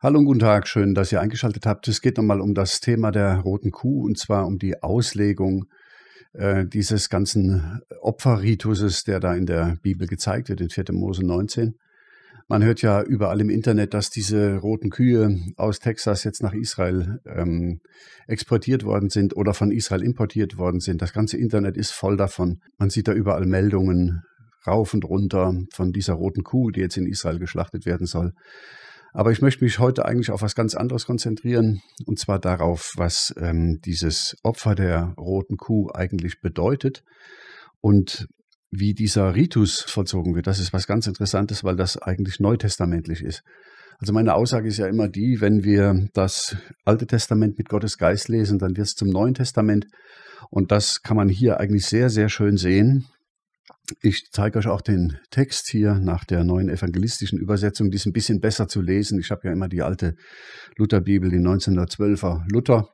Hallo und guten Tag, schön, dass ihr eingeschaltet habt. Es geht nochmal um das Thema der roten Kuh und zwar um die Auslegung äh, dieses ganzen Opferrituses, der da in der Bibel gezeigt wird, in 4. Mose 19. Man hört ja überall im Internet, dass diese roten Kühe aus Texas jetzt nach Israel ähm, exportiert worden sind oder von Israel importiert worden sind. Das ganze Internet ist voll davon. Man sieht da überall Meldungen rauf und runter von dieser roten Kuh, die jetzt in Israel geschlachtet werden soll. Aber ich möchte mich heute eigentlich auf was ganz anderes konzentrieren, und zwar darauf, was ähm, dieses Opfer der roten Kuh eigentlich bedeutet und wie dieser Ritus vollzogen wird. Das ist was ganz Interessantes, weil das eigentlich neutestamentlich ist. Also meine Aussage ist ja immer die, wenn wir das Alte Testament mit Gottes Geist lesen, dann wird es zum Neuen Testament. Und das kann man hier eigentlich sehr, sehr schön sehen, ich zeige euch auch den Text hier nach der neuen evangelistischen Übersetzung. Die ist ein bisschen besser zu lesen. Ich habe ja immer die alte Lutherbibel, die 1912er Luther.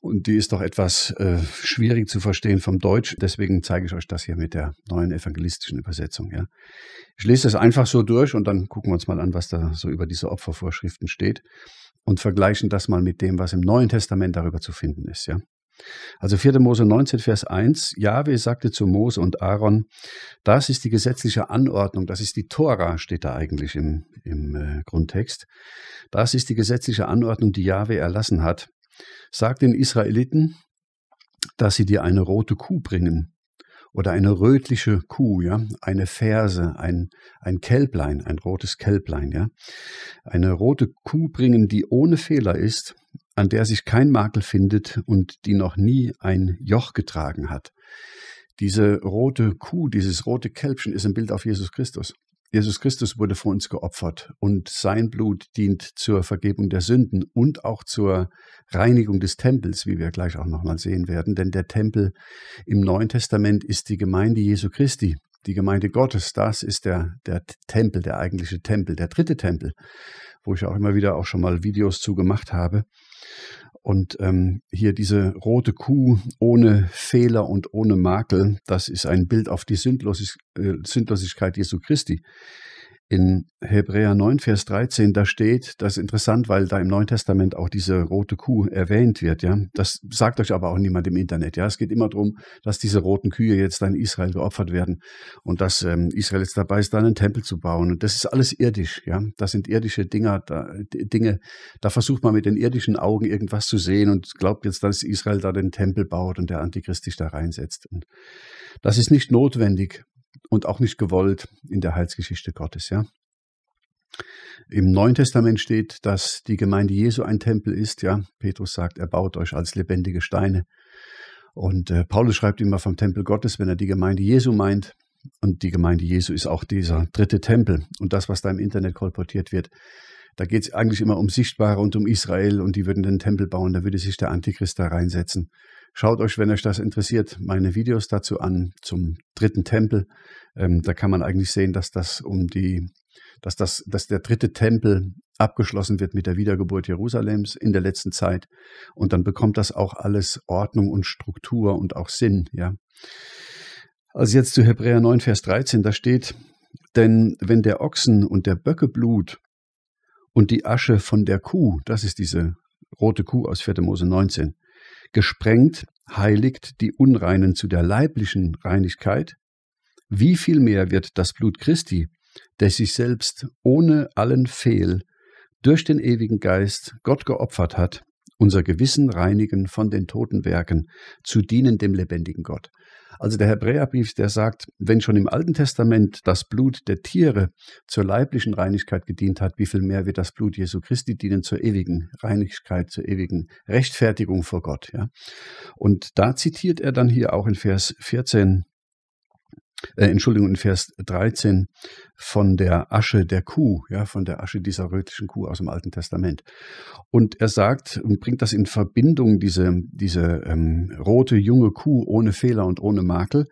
Und die ist doch etwas äh, schwierig zu verstehen vom Deutsch. Deswegen zeige ich euch das hier mit der neuen evangelistischen Übersetzung. Ja. Ich lese das einfach so durch und dann gucken wir uns mal an, was da so über diese Opfervorschriften steht und vergleichen das mal mit dem, was im Neuen Testament darüber zu finden ist. Ja. Also 4. Mose 19, Vers 1, Jahwe sagte zu Mose und Aaron, das ist die gesetzliche Anordnung, das ist die Tora, steht da eigentlich im, im äh, Grundtext, das ist die gesetzliche Anordnung, die Jahwe erlassen hat. Sag den Israeliten, dass sie dir eine rote Kuh bringen oder eine rötliche Kuh, ja, eine Ferse, ein, ein Kälblein, ein rotes Kälblein, ja. Eine rote Kuh bringen, die ohne Fehler ist an der sich kein Makel findet und die noch nie ein Joch getragen hat. Diese rote Kuh, dieses rote Kälbchen ist ein Bild auf Jesus Christus. Jesus Christus wurde vor uns geopfert und sein Blut dient zur Vergebung der Sünden und auch zur Reinigung des Tempels, wie wir gleich auch nochmal sehen werden. Denn der Tempel im Neuen Testament ist die Gemeinde Jesu Christi, die Gemeinde Gottes. Das ist der, der Tempel, der eigentliche Tempel, der dritte Tempel wo ich auch immer wieder auch schon mal Videos zu gemacht habe. Und ähm, hier diese rote Kuh ohne Fehler und ohne Makel, das ist ein Bild auf die Sündlosig äh, Sündlosigkeit Jesu Christi in Hebräer 9, Vers 13, da steht, das ist interessant, weil da im Neuen Testament auch diese rote Kuh erwähnt wird, ja. Das sagt euch aber auch niemand im Internet, ja. Es geht immer darum, dass diese roten Kühe jetzt in Israel geopfert werden und dass ähm, Israel jetzt dabei ist, da einen Tempel zu bauen. Und das ist alles irdisch, ja. Das sind irdische Dinger, da, Dinge. Da versucht man mit den irdischen Augen irgendwas zu sehen und glaubt jetzt, dass Israel da den Tempel baut und der Antichrist sich da reinsetzt. Und das ist nicht notwendig und auch nicht gewollt in der Heilsgeschichte Gottes, ja. Im Neuen Testament steht, dass die Gemeinde Jesu ein Tempel ist, ja. Petrus sagt, er baut euch als lebendige Steine. Und äh, Paulus schreibt immer vom Tempel Gottes, wenn er die Gemeinde Jesu meint. Und die Gemeinde Jesu ist auch dieser dritte Tempel. Und das, was da im Internet kolportiert wird, da geht es eigentlich immer um Sichtbare und um Israel und die würden den Tempel bauen, da würde sich der Antichrist da reinsetzen. Schaut euch, wenn euch das interessiert, meine Videos dazu an zum dritten Tempel. Ähm, da kann man eigentlich sehen, dass das um die, dass das, dass der dritte Tempel abgeschlossen wird mit der Wiedergeburt Jerusalems in der letzten Zeit. Und dann bekommt das auch alles Ordnung und Struktur und auch Sinn, ja. Also jetzt zu Hebräer 9, Vers 13, da steht, denn wenn der Ochsen und der Böcke Blut und die Asche von der Kuh, das ist diese rote Kuh aus 4. Mose 19, gesprengt, heiligt die Unreinen zu der leiblichen Reinigkeit, wie viel mehr wird das Blut Christi, der sich selbst ohne allen Fehl durch den ewigen Geist Gott geopfert hat, unser Gewissen reinigen von den toten Werken, zu dienen dem lebendigen Gott. Also der Hebräerbrief, der sagt, wenn schon im Alten Testament das Blut der Tiere zur leiblichen Reinigkeit gedient hat, wie viel mehr wird das Blut Jesu Christi dienen zur ewigen Reinigkeit, zur ewigen Rechtfertigung vor Gott. Ja? Und da zitiert er dann hier auch in Vers 14 äh, Entschuldigung, in Vers 13, von der Asche der Kuh, ja, von der Asche dieser rötlichen Kuh aus dem Alten Testament. Und er sagt und bringt das in Verbindung, diese, diese ähm, rote junge Kuh ohne Fehler und ohne Makel,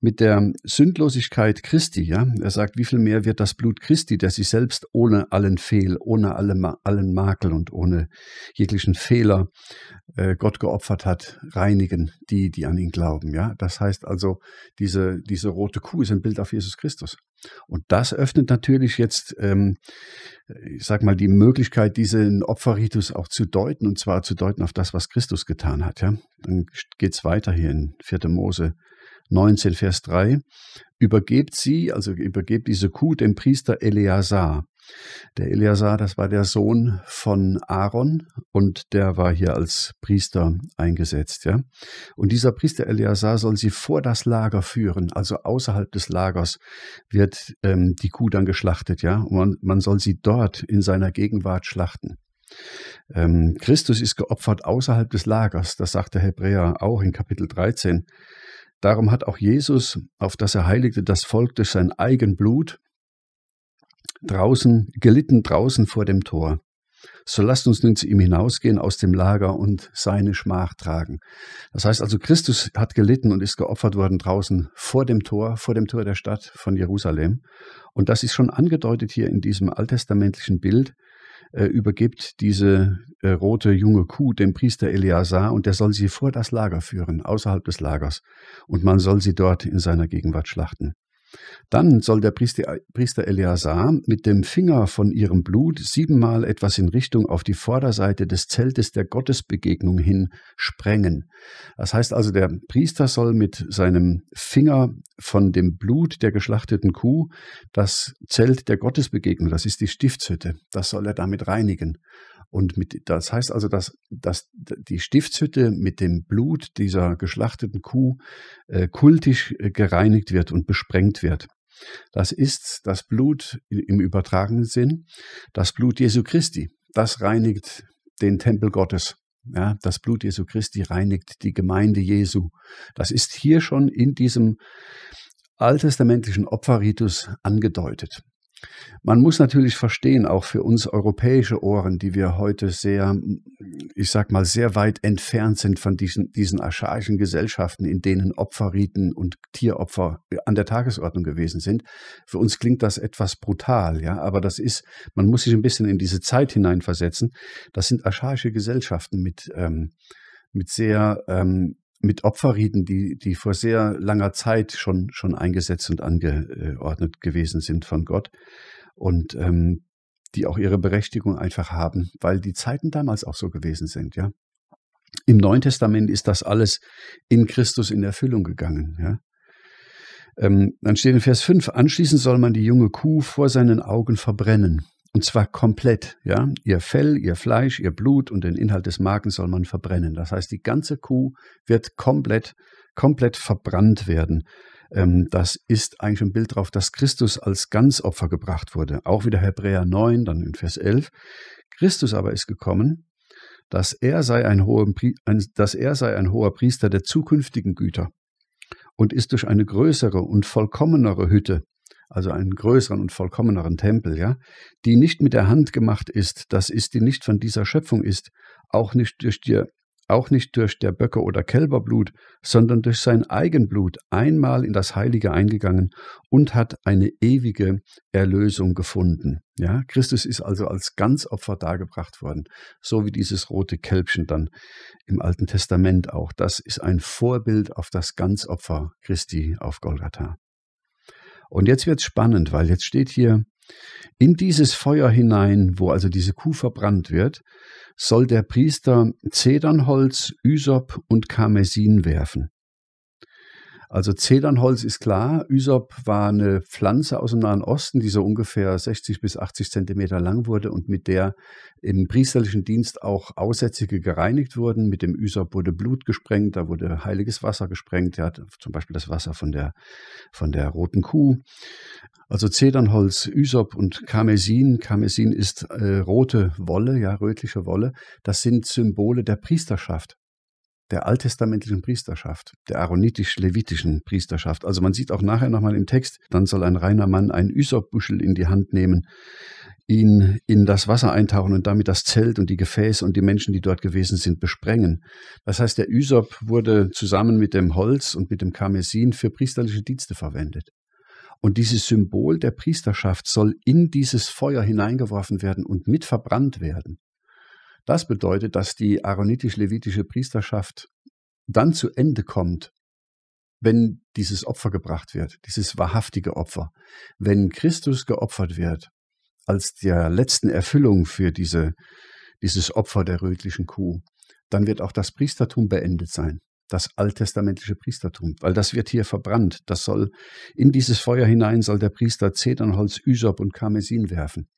mit der Sündlosigkeit Christi. Ja? Er sagt, wie viel mehr wird das Blut Christi, der sich selbst ohne allen Fehl, ohne alle, allen Makel und ohne jeglichen Fehler äh, Gott geopfert hat, reinigen die, die an ihn glauben. Ja? Das heißt also, diese, diese rote Kuh ist ein Bild auf Jesus Christus. Und das öffnet natürlich jetzt, ähm, ich sag mal, die Möglichkeit, diesen Opferritus auch zu deuten, und zwar zu deuten auf das, was Christus getan hat. Ja? Dann geht's weiter hier in 4. Mose 19, Vers 3. Übergebt sie, also übergebt diese Kuh dem Priester Eleazar. Der Eleazar, das war der Sohn von Aaron und der war hier als Priester eingesetzt. Ja? Und dieser Priester Eleazar soll sie vor das Lager führen, also außerhalb des Lagers wird ähm, die Kuh dann geschlachtet. Ja? Und man, man soll sie dort in seiner Gegenwart schlachten. Ähm, Christus ist geopfert außerhalb des Lagers, das sagt der Hebräer auch in Kapitel 13. Darum hat auch Jesus, auf das er heiligte, das Volk durch sein eigen Blut draußen, gelitten draußen vor dem Tor. So lasst uns nun zu ihm hinausgehen aus dem Lager und seine Schmach tragen. Das heißt also, Christus hat gelitten und ist geopfert worden draußen vor dem Tor, vor dem Tor der Stadt von Jerusalem. Und das ist schon angedeutet hier in diesem alttestamentlichen Bild. Äh, übergibt diese äh, rote junge Kuh dem Priester Eleazar und der soll sie vor das Lager führen, außerhalb des Lagers. Und man soll sie dort in seiner Gegenwart schlachten. Dann soll der Priester, Priester Eleazar mit dem Finger von ihrem Blut siebenmal etwas in Richtung auf die Vorderseite des Zeltes der Gottesbegegnung hin sprengen. Das heißt also, der Priester soll mit seinem Finger von dem Blut der geschlachteten Kuh das Zelt der Gottesbegegnung, das ist die Stiftshütte, das soll er damit reinigen. Und mit, das heißt also, dass, dass die Stiftshütte mit dem Blut dieser geschlachteten Kuh äh, kultisch äh, gereinigt wird und besprengt wird. Das ist das Blut im übertragenen Sinn, das Blut Jesu Christi. Das reinigt den Tempel Gottes. Ja, das Blut Jesu Christi reinigt die Gemeinde Jesu. Das ist hier schon in diesem alttestamentlichen Opferritus angedeutet. Man muss natürlich verstehen, auch für uns europäische Ohren, die wir heute sehr, ich sag mal, sehr weit entfernt sind von diesen, diesen archaischen Gesellschaften, in denen Opferriten und Tieropfer an der Tagesordnung gewesen sind. Für uns klingt das etwas brutal, ja, aber das ist, man muss sich ein bisschen in diese Zeit hineinversetzen. Das sind archaische Gesellschaften mit, ähm, mit sehr ähm, mit Opferrieden, die, die vor sehr langer Zeit schon, schon eingesetzt und angeordnet gewesen sind von Gott und ähm, die auch ihre Berechtigung einfach haben, weil die Zeiten damals auch so gewesen sind, ja. Im Neuen Testament ist das alles in Christus in Erfüllung gegangen, ja. Ähm, dann steht in Vers 5, anschließend soll man die junge Kuh vor seinen Augen verbrennen. Und zwar komplett, ja. Ihr Fell, ihr Fleisch, ihr Blut und den Inhalt des Magens soll man verbrennen. Das heißt, die ganze Kuh wird komplett, komplett verbrannt werden. Ähm, das ist eigentlich ein Bild darauf, dass Christus als Ganzopfer gebracht wurde. Auch wieder Hebräer 9, dann in Vers 11. Christus aber ist gekommen, dass er sei ein hoher, dass er sei ein hoher Priester der zukünftigen Güter und ist durch eine größere und vollkommenere Hütte also einen größeren und vollkommeneren Tempel, ja, die nicht mit der Hand gemacht ist, das ist, die nicht von dieser Schöpfung ist, auch nicht durch dir, auch nicht durch der Böcke oder Kälberblut, sondern durch sein Eigenblut einmal in das Heilige eingegangen und hat eine ewige Erlösung gefunden. Ja, Christus ist also als Ganzopfer dargebracht worden, so wie dieses rote Kälbchen dann im Alten Testament auch. Das ist ein Vorbild auf das Ganzopfer Christi auf Golgatha. Und jetzt wird es spannend, weil jetzt steht hier, in dieses Feuer hinein, wo also diese Kuh verbrannt wird, soll der Priester Zedernholz, Ysop und Karmesin werfen. Also Zedernholz ist klar. Ysop war eine Pflanze aus dem Nahen Osten, die so ungefähr 60 bis 80 Zentimeter lang wurde und mit der im priesterlichen Dienst auch Aussätzige gereinigt wurden. Mit dem Ysop wurde Blut gesprengt, da wurde heiliges Wasser gesprengt. Er zum Beispiel das Wasser von der, von der roten Kuh. Also Zedernholz, Ysop und Karmesin. Karmesin ist äh, rote Wolle, ja, rötliche Wolle. Das sind Symbole der Priesterschaft der alttestamentlichen Priesterschaft, der aaronitisch-levitischen Priesterschaft. Also man sieht auch nachher nochmal im Text, dann soll ein reiner Mann einen Üsopbuschel in die Hand nehmen, ihn in das Wasser eintauchen und damit das Zelt und die Gefäße und die Menschen, die dort gewesen sind, besprengen. Das heißt, der Üsop wurde zusammen mit dem Holz und mit dem Karmesin für priesterliche Dienste verwendet. Und dieses Symbol der Priesterschaft soll in dieses Feuer hineingeworfen werden und mit verbrannt werden. Das bedeutet, dass die aaronitisch-levitische Priesterschaft dann zu Ende kommt, wenn dieses Opfer gebracht wird, dieses wahrhaftige Opfer. Wenn Christus geopfert wird, als der letzten Erfüllung für diese, dieses Opfer der rötlichen Kuh, dann wird auch das Priestertum beendet sein das alttestamentliche Priestertum, weil das wird hier verbrannt. Das soll in dieses Feuer hinein soll der Priester Zedernholz, Üsop und Karmesin werfen.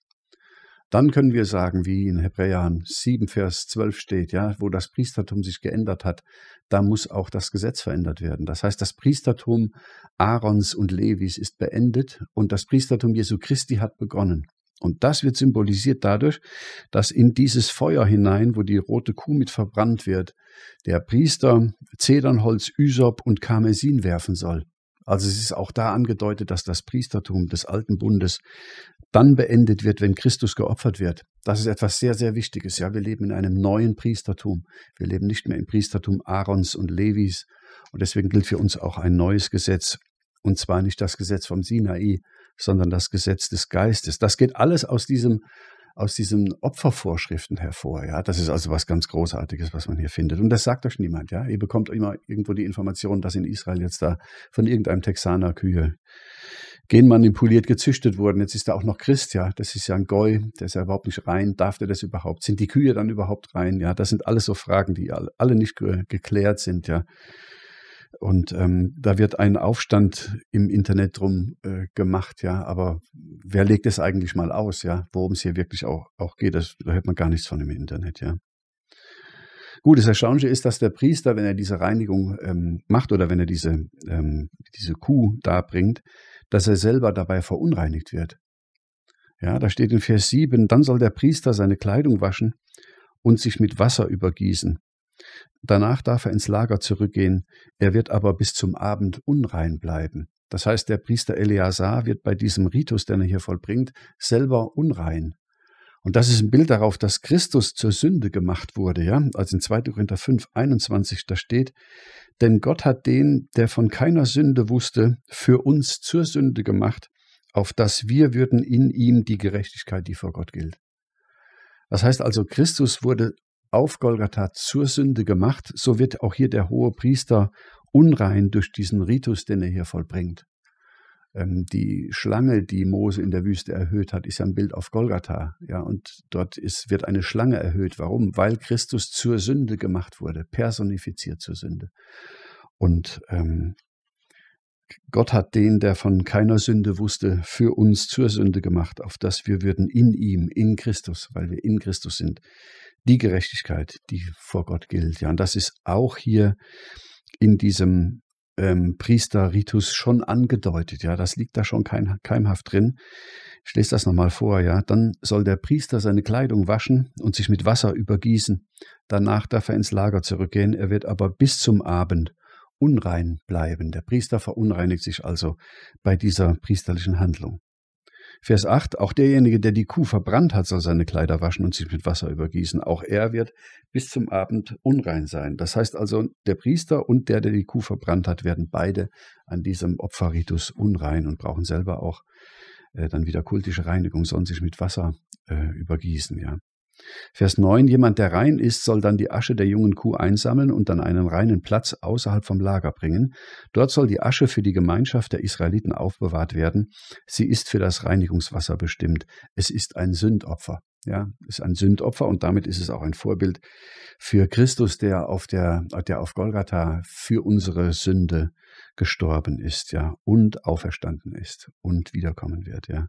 Dann können wir sagen, wie in Hebräer 7, Vers 12 steht, ja, wo das Priestertum sich geändert hat, da muss auch das Gesetz verändert werden. Das heißt, das Priestertum Aarons und Levis ist beendet und das Priestertum Jesu Christi hat begonnen. Und das wird symbolisiert dadurch, dass in dieses Feuer hinein, wo die rote Kuh mit verbrannt wird, der Priester Zedernholz, Üsop und Karmesin werfen soll. Also es ist auch da angedeutet, dass das Priestertum des alten Bundes dann beendet wird, wenn Christus geopfert wird. Das ist etwas sehr, sehr Wichtiges. Ja, wir leben in einem neuen Priestertum. Wir leben nicht mehr im Priestertum Aarons und Levis. Und deswegen gilt für uns auch ein neues Gesetz. Und zwar nicht das Gesetz vom Sinai, sondern das Gesetz des Geistes. Das geht alles aus diesem aus diesen Opfervorschriften hervor. Ja, das ist also was ganz Großartiges, was man hier findet. Und das sagt euch niemand. Ja, ihr bekommt immer irgendwo die Information, dass in Israel jetzt da von irgendeinem Texaner Kühe genmanipuliert gezüchtet wurden. Jetzt ist da auch noch Christ. Ja, das ist ja ein Goy, der ist ja überhaupt nicht rein. Darf der das überhaupt? Sind die Kühe dann überhaupt rein? Ja, das sind alles so Fragen, die alle nicht geklärt sind. Ja. Und ähm, da wird ein Aufstand im Internet drum äh, gemacht, ja. Aber wer legt es eigentlich mal aus, ja? Worum es hier wirklich auch, auch geht, das, da hört man gar nichts von im Internet, ja. Gut, das Erstaunliche ist, dass der Priester, wenn er diese Reinigung ähm, macht oder wenn er diese, ähm, diese Kuh darbringt, dass er selber dabei verunreinigt wird. Ja, da steht in Vers 7, dann soll der Priester seine Kleidung waschen und sich mit Wasser übergießen. Danach darf er ins Lager zurückgehen, er wird aber bis zum Abend unrein bleiben. Das heißt, der Priester Eleazar wird bei diesem Ritus, den er hier vollbringt, selber unrein. Und das ist ein Bild darauf, dass Christus zur Sünde gemacht wurde, ja? Also in 2. Korinther 5, 21, da steht, denn Gott hat den, der von keiner Sünde wusste, für uns zur Sünde gemacht, auf dass wir würden in ihm die Gerechtigkeit, die vor Gott gilt. Das heißt also, Christus wurde auf Golgatha zur Sünde gemacht, so wird auch hier der hohe Priester unrein durch diesen Ritus, den er hier vollbringt. Ähm, die Schlange, die Mose in der Wüste erhöht hat, ist ja ein Bild auf Golgatha. Ja, und dort ist, wird eine Schlange erhöht. Warum? Weil Christus zur Sünde gemacht wurde, personifiziert zur Sünde. Und ähm, Gott hat den, der von keiner Sünde wusste, für uns zur Sünde gemacht, auf dass wir würden in ihm, in Christus, weil wir in Christus sind, die Gerechtigkeit, die vor Gott gilt. Ja, und das ist auch hier in diesem ähm, Priesterritus schon angedeutet. Ja, das liegt da schon kein, keimhaft drin. Ich lese das nochmal vor. Ja, dann soll der Priester seine Kleidung waschen und sich mit Wasser übergießen. Danach darf er ins Lager zurückgehen. Er wird aber bis zum Abend unrein bleiben. Der Priester verunreinigt sich also bei dieser priesterlichen Handlung. Vers 8, auch derjenige, der die Kuh verbrannt hat, soll seine Kleider waschen und sich mit Wasser übergießen. Auch er wird bis zum Abend unrein sein. Das heißt also, der Priester und der, der die Kuh verbrannt hat, werden beide an diesem Opferritus unrein und brauchen selber auch äh, dann wieder kultische Reinigung, sollen sich mit Wasser äh, übergießen. Ja. Vers 9, jemand, der rein ist, soll dann die Asche der jungen Kuh einsammeln und dann einen reinen Platz außerhalb vom Lager bringen. Dort soll die Asche für die Gemeinschaft der Israeliten aufbewahrt werden. Sie ist für das Reinigungswasser bestimmt. Es ist ein Sündopfer. Ja, ist ein Sündopfer und damit ist es auch ein Vorbild für Christus, der auf der, der auf Golgatha für unsere Sünde gestorben ist, ja, und auferstanden ist und wiederkommen wird, ja.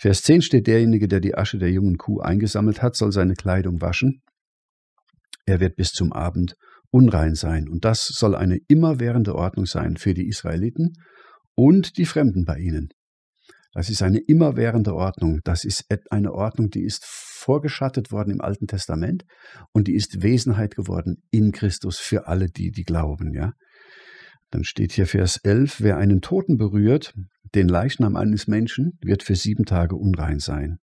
Vers 10 steht, derjenige, der die Asche der jungen Kuh eingesammelt hat, soll seine Kleidung waschen. Er wird bis zum Abend unrein sein. Und das soll eine immerwährende Ordnung sein für die Israeliten und die Fremden bei ihnen. Das ist eine immerwährende Ordnung. Das ist eine Ordnung, die ist vorgeschattet worden im Alten Testament und die ist Wesenheit geworden in Christus für alle die, die glauben. Ja? Dann steht hier Vers 11, wer einen Toten berührt, den Leichnam eines Menschen wird für sieben Tage unrein sein.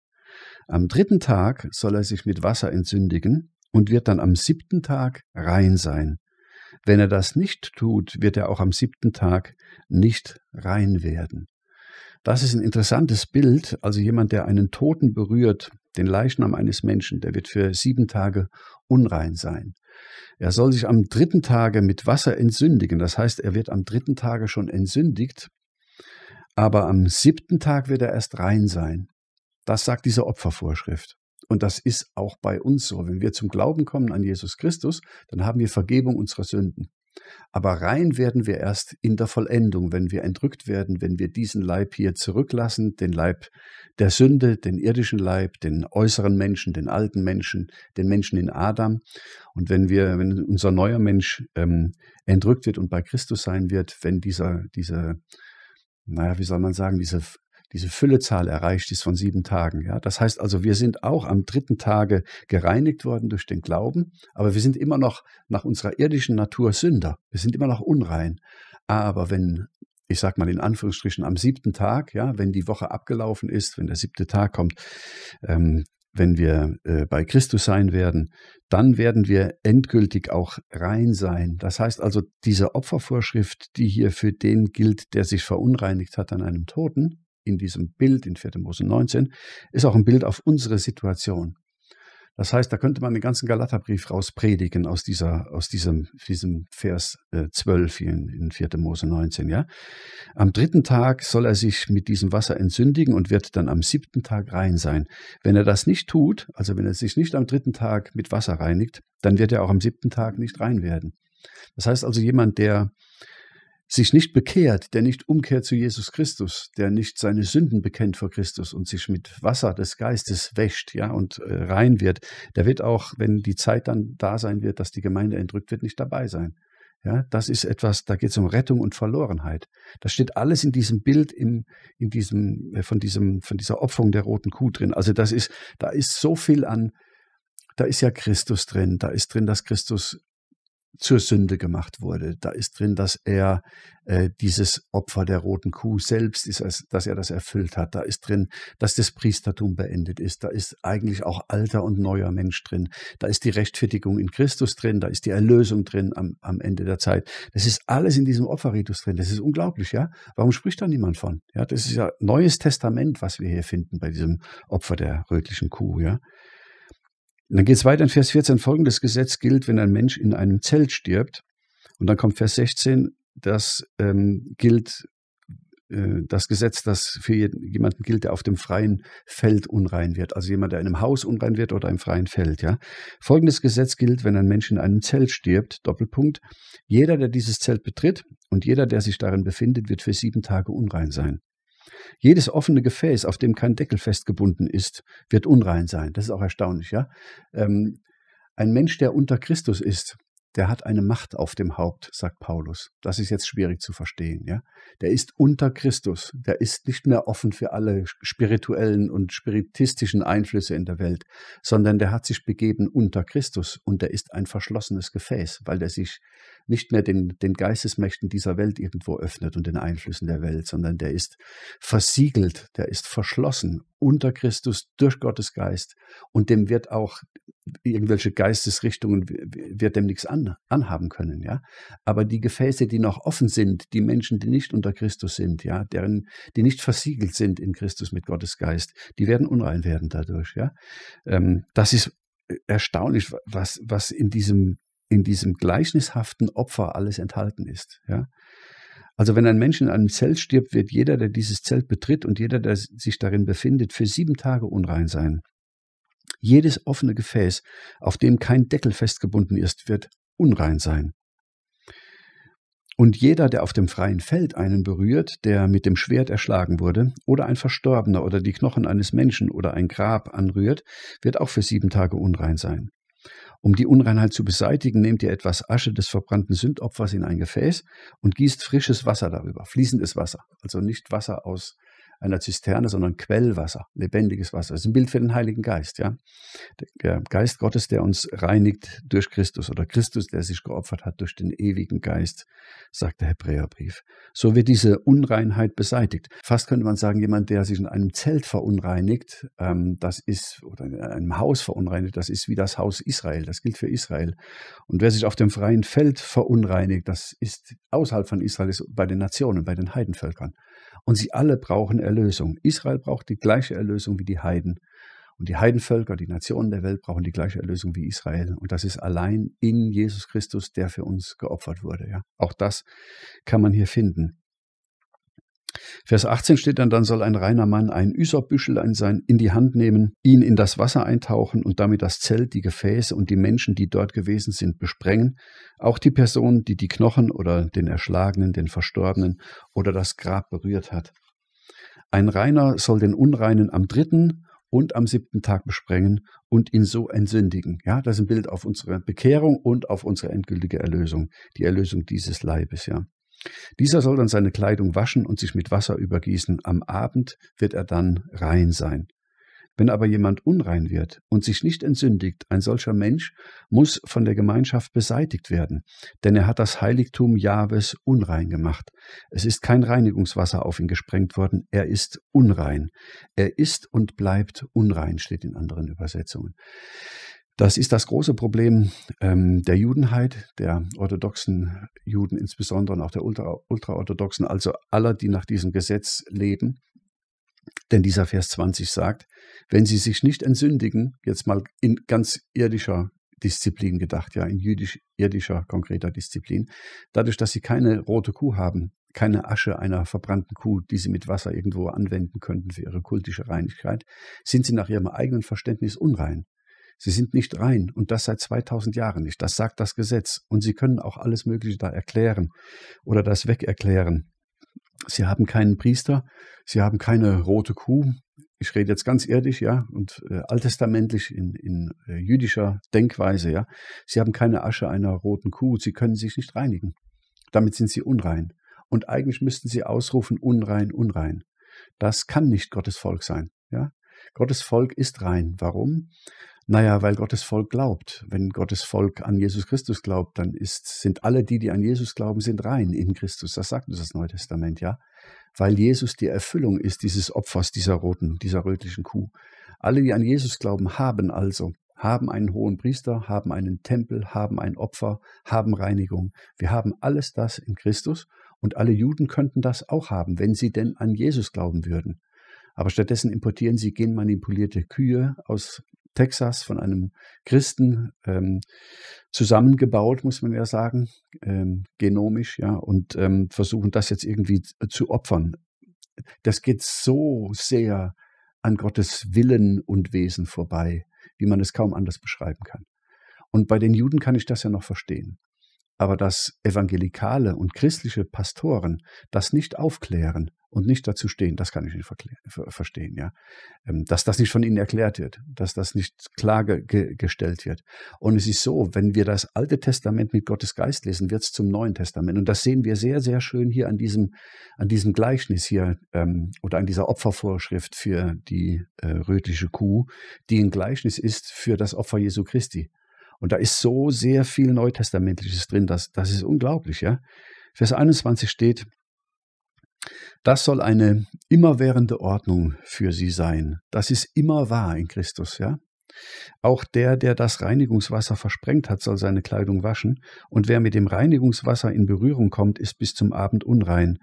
Am dritten Tag soll er sich mit Wasser entsündigen und wird dann am siebten Tag rein sein. Wenn er das nicht tut, wird er auch am siebten Tag nicht rein werden. Das ist ein interessantes Bild. Also jemand, der einen Toten berührt, den Leichnam eines Menschen, der wird für sieben Tage unrein sein. Er soll sich am dritten Tage mit Wasser entsündigen. Das heißt, er wird am dritten Tage schon entsündigt aber am siebten Tag wird er erst rein sein. Das sagt diese Opfervorschrift. Und das ist auch bei uns so. Wenn wir zum Glauben kommen an Jesus Christus, dann haben wir Vergebung unserer Sünden. Aber rein werden wir erst in der Vollendung, wenn wir entrückt werden, wenn wir diesen Leib hier zurücklassen, den Leib der Sünde, den irdischen Leib, den äußeren Menschen, den alten Menschen, den Menschen in Adam. Und wenn wir, wenn unser neuer Mensch ähm, entrückt wird und bei Christus sein wird, wenn dieser, dieser naja, wie soll man sagen, diese, diese Füllezahl erreicht ist von sieben Tagen. Ja? Das heißt also, wir sind auch am dritten Tage gereinigt worden durch den Glauben, aber wir sind immer noch nach unserer irdischen Natur Sünder. Wir sind immer noch unrein. Aber wenn ich sag mal in Anführungsstrichen am siebten Tag, ja, wenn die Woche abgelaufen ist, wenn der siebte Tag kommt, ähm, wenn wir äh, bei Christus sein werden, dann werden wir endgültig auch rein sein. Das heißt also, diese Opfervorschrift, die hier für den gilt, der sich verunreinigt hat an einem Toten, in diesem Bild in 4. Mose 19, ist auch ein Bild auf unsere Situation. Das heißt, da könnte man den ganzen Galaterbrief rauspredigen aus dieser, aus diesem, diesem Vers äh, 12 hier in, in 4. Mose 19, ja. Am dritten Tag soll er sich mit diesem Wasser entsündigen und wird dann am siebten Tag rein sein. Wenn er das nicht tut, also wenn er sich nicht am dritten Tag mit Wasser reinigt, dann wird er auch am siebten Tag nicht rein werden. Das heißt also, jemand, der sich nicht bekehrt, der nicht umkehrt zu Jesus Christus, der nicht seine Sünden bekennt vor Christus und sich mit Wasser des Geistes wäscht, ja, und äh, rein wird, der wird auch, wenn die Zeit dann da sein wird, dass die Gemeinde entrückt wird, nicht dabei sein. Ja, das ist etwas, da geht es um Rettung und Verlorenheit. Das steht alles in diesem Bild, in, in diesem, äh, von, diesem, von dieser Opferung der roten Kuh drin. Also das ist, da ist so viel an, da ist ja Christus drin, da ist drin, dass Christus zur Sünde gemacht wurde. Da ist drin, dass er äh, dieses Opfer der roten Kuh selbst ist, dass er das erfüllt hat. Da ist drin, dass das Priestertum beendet ist. Da ist eigentlich auch alter und neuer Mensch drin. Da ist die Rechtfertigung in Christus drin. Da ist die Erlösung drin am, am Ende der Zeit. Das ist alles in diesem Opferritus drin. Das ist unglaublich, ja? Warum spricht da niemand von? Ja, das ist ja neues Testament, was wir hier finden bei diesem Opfer der rötlichen Kuh, ja? dann geht es weiter in Vers 14. Folgendes Gesetz gilt, wenn ein Mensch in einem Zelt stirbt. Und dann kommt Vers 16. Das ähm, gilt äh, das Gesetz, das für jemanden gilt, der auf dem freien Feld unrein wird. Also jemand, der in einem Haus unrein wird oder im freien Feld. Ja? Folgendes Gesetz gilt, wenn ein Mensch in einem Zelt stirbt. Doppelpunkt. Jeder, der dieses Zelt betritt und jeder, der sich darin befindet, wird für sieben Tage unrein sein. Jedes offene Gefäß, auf dem kein Deckel festgebunden ist, wird unrein sein. Das ist auch erstaunlich, ja. Ähm, ein Mensch, der unter Christus ist, der hat eine Macht auf dem Haupt, sagt Paulus. Das ist jetzt schwierig zu verstehen, ja. Der ist unter Christus. Der ist nicht mehr offen für alle spirituellen und spiritistischen Einflüsse in der Welt, sondern der hat sich begeben unter Christus und der ist ein verschlossenes Gefäß, weil der sich nicht mehr den, den Geistesmächten dieser Welt irgendwo öffnet und den Einflüssen der Welt, sondern der ist versiegelt, der ist verschlossen unter Christus durch Gottes Geist und dem wird auch irgendwelche Geistesrichtungen wird dem nichts an, anhaben können, ja. Aber die Gefäße, die noch offen sind, die Menschen, die nicht unter Christus sind, ja, deren, die nicht versiegelt sind in Christus mit Gottes Geist, die werden unrein werden dadurch, ja. Ähm, das ist erstaunlich, was, was in diesem in diesem gleichnishaften Opfer alles enthalten ist. Ja? Also wenn ein Mensch in einem Zelt stirbt, wird jeder, der dieses Zelt betritt und jeder, der sich darin befindet, für sieben Tage unrein sein. Jedes offene Gefäß, auf dem kein Deckel festgebunden ist, wird unrein sein. Und jeder, der auf dem freien Feld einen berührt, der mit dem Schwert erschlagen wurde, oder ein Verstorbener oder die Knochen eines Menschen oder ein Grab anrührt, wird auch für sieben Tage unrein sein. Um die Unreinheit zu beseitigen, nehmt ihr etwas Asche des verbrannten Sündopfers in ein Gefäß und gießt frisches Wasser darüber, fließendes Wasser, also nicht Wasser aus einer Zisterne, sondern Quellwasser, lebendiges Wasser. Das ist ein Bild für den Heiligen Geist, ja. Der äh, Geist Gottes, der uns reinigt durch Christus oder Christus, der sich geopfert hat durch den ewigen Geist, sagt der Hebräerbrief. So wird diese Unreinheit beseitigt. Fast könnte man sagen, jemand, der sich in einem Zelt verunreinigt, ähm, das ist, oder in einem Haus verunreinigt, das ist wie das Haus Israel. Das gilt für Israel. Und wer sich auf dem freien Feld verunreinigt, das ist außerhalb von Israel, ist bei den Nationen, bei den Heidenvölkern. Und sie alle brauchen Erlösung. Israel braucht die gleiche Erlösung wie die Heiden. Und die Heidenvölker, die Nationen der Welt brauchen die gleiche Erlösung wie Israel. Und das ist allein in Jesus Christus, der für uns geopfert wurde. Ja. Auch das kann man hier finden. Vers 18 steht dann, dann soll ein reiner Mann ein Üserbüschelein sein, in die Hand nehmen, ihn in das Wasser eintauchen und damit das Zelt, die Gefäße und die Menschen, die dort gewesen sind, besprengen, auch die Person, die die Knochen oder den Erschlagenen, den Verstorbenen oder das Grab berührt hat. Ein Reiner soll den Unreinen am dritten und am siebten Tag besprengen und ihn so entsündigen. Ja, das ist ein Bild auf unsere Bekehrung und auf unsere endgültige Erlösung, die Erlösung dieses Leibes, ja. Dieser soll dann seine Kleidung waschen und sich mit Wasser übergießen. Am Abend wird er dann rein sein. Wenn aber jemand unrein wird und sich nicht entsündigt, ein solcher Mensch muss von der Gemeinschaft beseitigt werden, denn er hat das Heiligtum Jahwes unrein gemacht. Es ist kein Reinigungswasser auf ihn gesprengt worden, er ist unrein. Er ist und bleibt unrein, steht in anderen Übersetzungen. Das ist das große Problem ähm, der Judenheit, der orthodoxen Juden insbesondere und auch der ultra, ultraorthodoxen, also aller, die nach diesem Gesetz leben. Denn dieser Vers 20 sagt, wenn sie sich nicht entsündigen, jetzt mal in ganz irdischer Disziplin gedacht, ja, in jüdisch-irdischer konkreter Disziplin, dadurch, dass sie keine rote Kuh haben, keine Asche einer verbrannten Kuh, die sie mit Wasser irgendwo anwenden könnten für ihre kultische Reinigkeit, sind sie nach ihrem eigenen Verständnis unrein. Sie sind nicht rein und das seit 2000 Jahren nicht. Das sagt das Gesetz. Und Sie können auch alles Mögliche da erklären oder das wegerklären. Sie haben keinen Priester, Sie haben keine rote Kuh. Ich rede jetzt ganz irdisch, ja, und äh, alttestamentlich in, in äh, jüdischer Denkweise, ja. Sie haben keine Asche einer roten Kuh, Sie können sich nicht reinigen. Damit sind Sie unrein. Und eigentlich müssten Sie ausrufen, unrein, unrein. Das kann nicht Gottes Volk sein, ja. Gottes Volk ist rein. Warum? Naja, weil Gottes Volk glaubt. Wenn Gottes Volk an Jesus Christus glaubt, dann ist, sind alle die, die an Jesus glauben, sind rein in Christus. Das sagt uns das Neue Testament, ja. Weil Jesus die Erfüllung ist dieses Opfers dieser roten, dieser rötlichen Kuh. Alle, die an Jesus glauben, haben also, haben einen hohen Priester, haben einen Tempel, haben ein Opfer, haben Reinigung. Wir haben alles das in Christus und alle Juden könnten das auch haben, wenn sie denn an Jesus glauben würden. Aber stattdessen importieren sie genmanipulierte Kühe aus Texas von einem Christen ähm, zusammengebaut, muss man ja sagen, ähm, genomisch, ja, und ähm, versuchen das jetzt irgendwie zu opfern. Das geht so sehr an Gottes Willen und Wesen vorbei, wie man es kaum anders beschreiben kann. Und bei den Juden kann ich das ja noch verstehen. Aber dass evangelikale und christliche Pastoren das nicht aufklären und nicht dazu stehen, das kann ich nicht verstehen, ja. Ähm, dass das nicht von ihnen erklärt wird, dass das nicht klar ge gestellt wird. Und es ist so, wenn wir das Alte Testament mit Gottes Geist lesen, wird es zum Neuen Testament. Und das sehen wir sehr, sehr schön hier an diesem, an diesem Gleichnis hier ähm, oder an dieser Opfervorschrift für die äh, rötliche Kuh, die ein Gleichnis ist für das Opfer Jesu Christi. Und da ist so sehr viel Neutestamentliches drin, das, das ist unglaublich, ja. Vers 21 steht, das soll eine immerwährende Ordnung für sie sein. Das ist immer wahr in Christus, ja? Auch der, der das Reinigungswasser versprengt hat, soll seine Kleidung waschen, und wer mit dem Reinigungswasser in Berührung kommt, ist bis zum Abend unrein.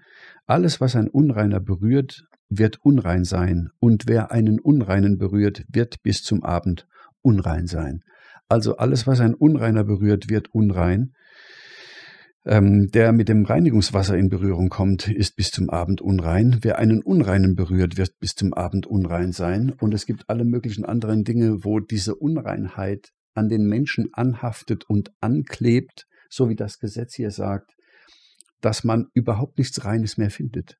Alles, was ein Unreiner berührt, wird unrein sein, und wer einen Unreinen berührt, wird bis zum Abend unrein sein. Also alles, was ein Unreiner berührt, wird unrein, ähm, der mit dem Reinigungswasser in Berührung kommt, ist bis zum Abend unrein. Wer einen Unreinen berührt, wird bis zum Abend unrein sein. Und es gibt alle möglichen anderen Dinge, wo diese Unreinheit an den Menschen anhaftet und anklebt, so wie das Gesetz hier sagt, dass man überhaupt nichts Reines mehr findet.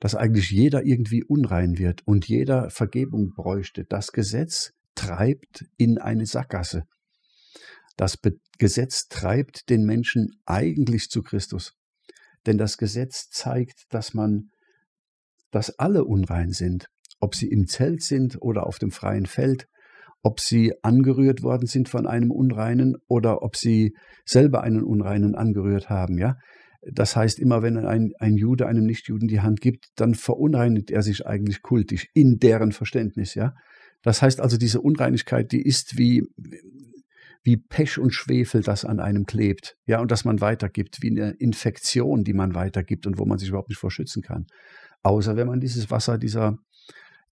Dass eigentlich jeder irgendwie unrein wird und jeder Vergebung bräuchte. Das Gesetz treibt in eine Sackgasse. Das Be Gesetz treibt den Menschen eigentlich zu Christus. Denn das Gesetz zeigt, dass man, dass alle unrein sind, ob sie im Zelt sind oder auf dem freien Feld, ob sie angerührt worden sind von einem Unreinen oder ob sie selber einen Unreinen angerührt haben, ja. Das heißt, immer wenn ein, ein Jude einem Nichtjuden die Hand gibt, dann verunreinigt er sich eigentlich kultisch in deren Verständnis, ja. Das heißt also, diese Unreinigkeit, die ist wie, wie Pech und Schwefel das an einem klebt. Ja, und dass man weitergibt, wie eine Infektion, die man weitergibt und wo man sich überhaupt nicht vor schützen kann. Außer wenn man dieses Wasser dieser,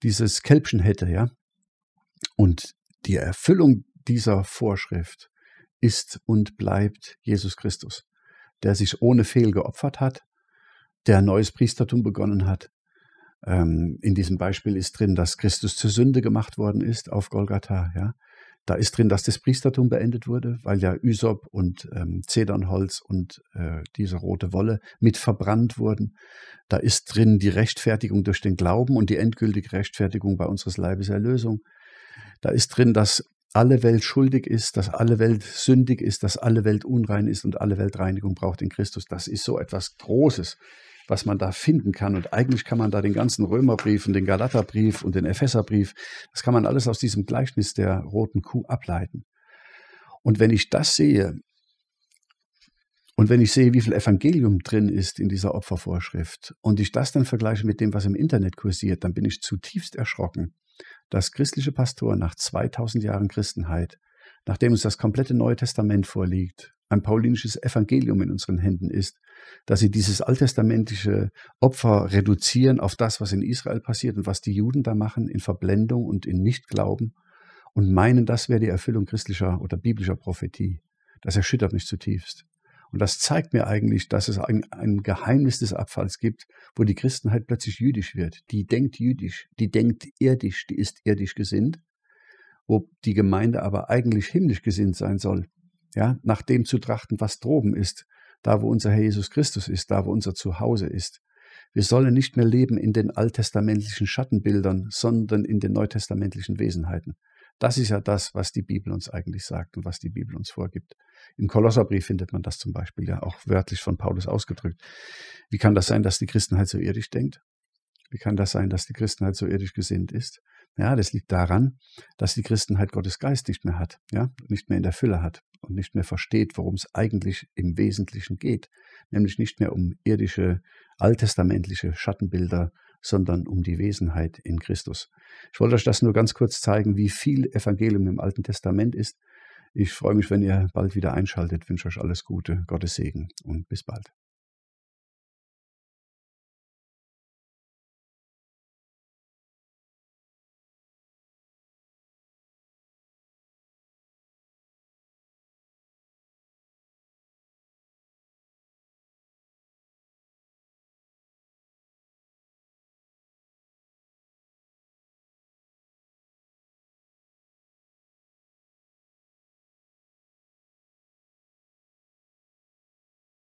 dieses Kälbchen hätte, ja. Und die Erfüllung dieser Vorschrift ist und bleibt Jesus Christus, der sich ohne Fehl geopfert hat, der ein neues Priestertum begonnen hat. Ähm, in diesem Beispiel ist drin, dass Christus zur Sünde gemacht worden ist auf Golgatha, ja da ist drin, dass das Priestertum beendet wurde, weil ja Ysop und ähm, Zedernholz und äh, diese rote Wolle mit verbrannt wurden. Da ist drin die Rechtfertigung durch den Glauben und die endgültige Rechtfertigung bei unseres Leibes Erlösung. Da ist drin, dass alle Welt schuldig ist, dass alle Welt sündig ist, dass alle Welt unrein ist und alle Welt Reinigung braucht in Christus. Das ist so etwas Großes was man da finden kann. Und eigentlich kann man da den ganzen Römerbrief und den Galaterbrief und den Epheserbrief, das kann man alles aus diesem Gleichnis der roten Kuh ableiten. Und wenn ich das sehe, und wenn ich sehe, wie viel Evangelium drin ist in dieser Opfervorschrift, und ich das dann vergleiche mit dem, was im Internet kursiert, dann bin ich zutiefst erschrocken, dass christliche Pastoren nach 2000 Jahren Christenheit, nachdem uns das komplette Neue Testament vorliegt, ein paulinisches Evangelium in unseren Händen ist, dass sie dieses alttestamentische Opfer reduzieren auf das, was in Israel passiert und was die Juden da machen, in Verblendung und in Nichtglauben und meinen, das wäre die Erfüllung christlicher oder biblischer Prophetie. Das erschüttert mich zutiefst. Und das zeigt mir eigentlich, dass es ein, ein, Geheimnis des Abfalls gibt, wo die Christenheit plötzlich jüdisch wird. Die denkt jüdisch, die denkt irdisch, die ist irdisch gesinnt, wo die Gemeinde aber eigentlich himmlisch gesinnt sein soll. Ja, nach dem zu trachten, was droben ist da wo unser Herr Jesus Christus ist, da wo unser Zuhause ist. Wir sollen nicht mehr leben in den alttestamentlichen Schattenbildern, sondern in den neutestamentlichen Wesenheiten. Das ist ja das, was die Bibel uns eigentlich sagt und was die Bibel uns vorgibt. Im Kolosserbrief findet man das zum Beispiel ja auch wörtlich von Paulus ausgedrückt. Wie kann das sein, dass die Christenheit so irdisch denkt? Wie kann das sein, dass die Christenheit so irdisch gesinnt ist? Ja, das liegt daran, dass die Christenheit Gottes Geist nicht mehr hat, ja, nicht mehr in der Fülle hat und nicht mehr versteht, worum es eigentlich im Wesentlichen geht. Nämlich nicht mehr um irdische, alttestamentliche Schattenbilder, sondern um die Wesenheit in Christus. Ich wollte euch das nur ganz kurz zeigen, wie viel Evangelium im Alten Testament ist. Ich freue mich, wenn ihr bald wieder einschaltet. wünsche euch alles Gute, Gottes Segen und bis bald.